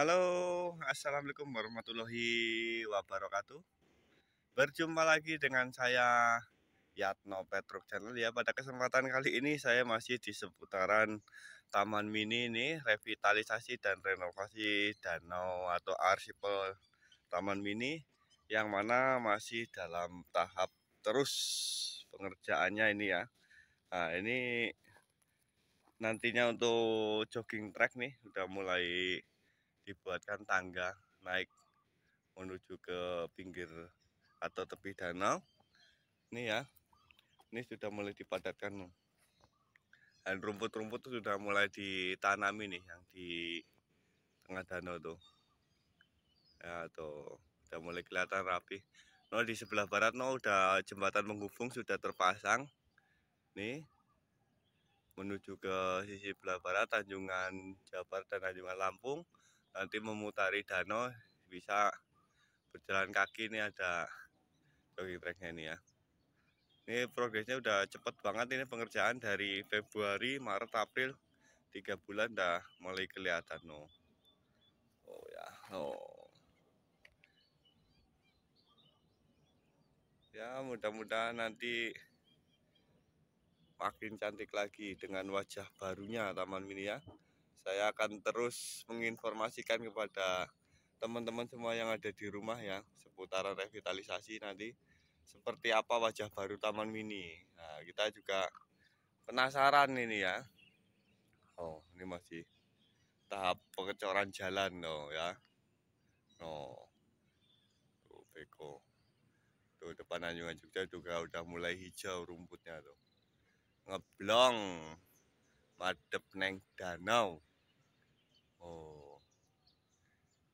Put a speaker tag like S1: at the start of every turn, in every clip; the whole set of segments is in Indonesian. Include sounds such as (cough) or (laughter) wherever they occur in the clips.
S1: Halo, Assalamualaikum warahmatullahi wabarakatuh Berjumpa lagi dengan saya Yatno Petruk Channel ya Pada kesempatan kali ini saya masih di seputaran Taman Mini ini Revitalisasi dan renovasi danau atau arsipel Taman Mini Yang mana masih dalam tahap terus pengerjaannya ini ya Nah ini nantinya untuk jogging track nih udah mulai dibuatkan tangga naik menuju ke pinggir atau tepi danau. Ini ya, ini sudah mulai dipadatkan. Dan rumput-rumput sudah mulai ditanami nih yang di tengah danau tuh. Ya tuh, sudah mulai kelihatan rapi. No di sebelah barat no udah jembatan menghubung sudah terpasang. Nih menuju ke sisi belah barat Tanjungan Jabar dan Tanjungan Lampung nanti memutari danau bisa berjalan kaki ini ada jogging tracknya ini ya ini progresnya udah cepet banget ini pengerjaan dari Februari Maret April tiga bulan dah mulai kelihatan no oh ya oh ya mudah-mudahan nanti makin cantik lagi dengan wajah barunya taman mini ya saya akan terus menginformasikan kepada teman-teman semua yang ada di rumah ya seputaran revitalisasi nanti seperti apa wajah baru Taman Mini. Nah, kita juga penasaran ini ya. Oh, ini masih tahap pengecoran jalan no oh, ya. No. Oh. Tuh Beko. Tuh depan Anjungan Jogja juga udah mulai hijau rumputnya tuh. Ngeblong madep neng danau. Oh.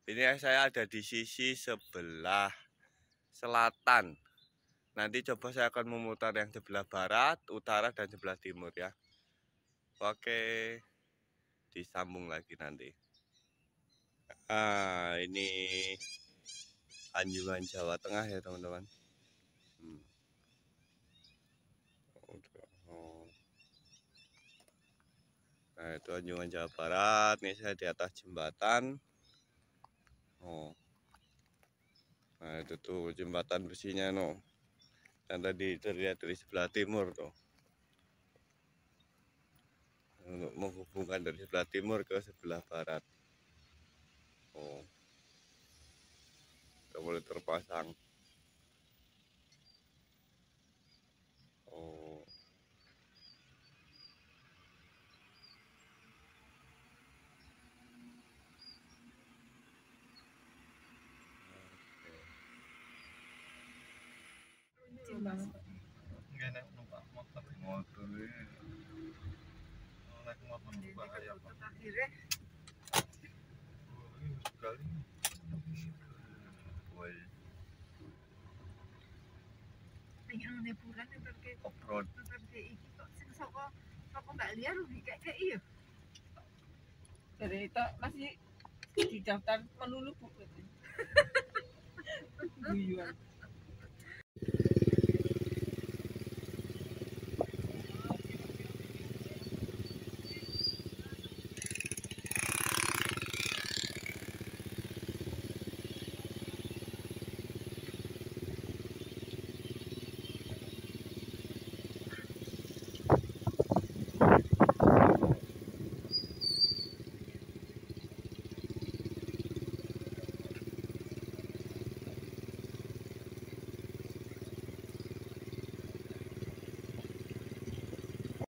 S1: Ini saya ada di sisi sebelah selatan. Nanti coba saya akan memutar yang sebelah barat, utara, dan sebelah timur ya. Oke, disambung lagi nanti. Ah, ini anjungan Jawa Tengah ya teman-teman. Hmm. Nah itu anjungan Jawa Barat. Ini saya di atas jembatan. Oh. Nah itu tuh jembatan besinya no. Dan tadi terlihat dari sebelah timur tuh. Untuk menghubungkan dari sebelah timur ke sebelah barat. Oh. Tidak boleh terpasang. bang nggak naik numpak motor motor iya. naik motor bahaya pak ya. oh, iya, sekali liburan iki kok sing kayak kayak iya. masih dicatat melulu bu (laughs)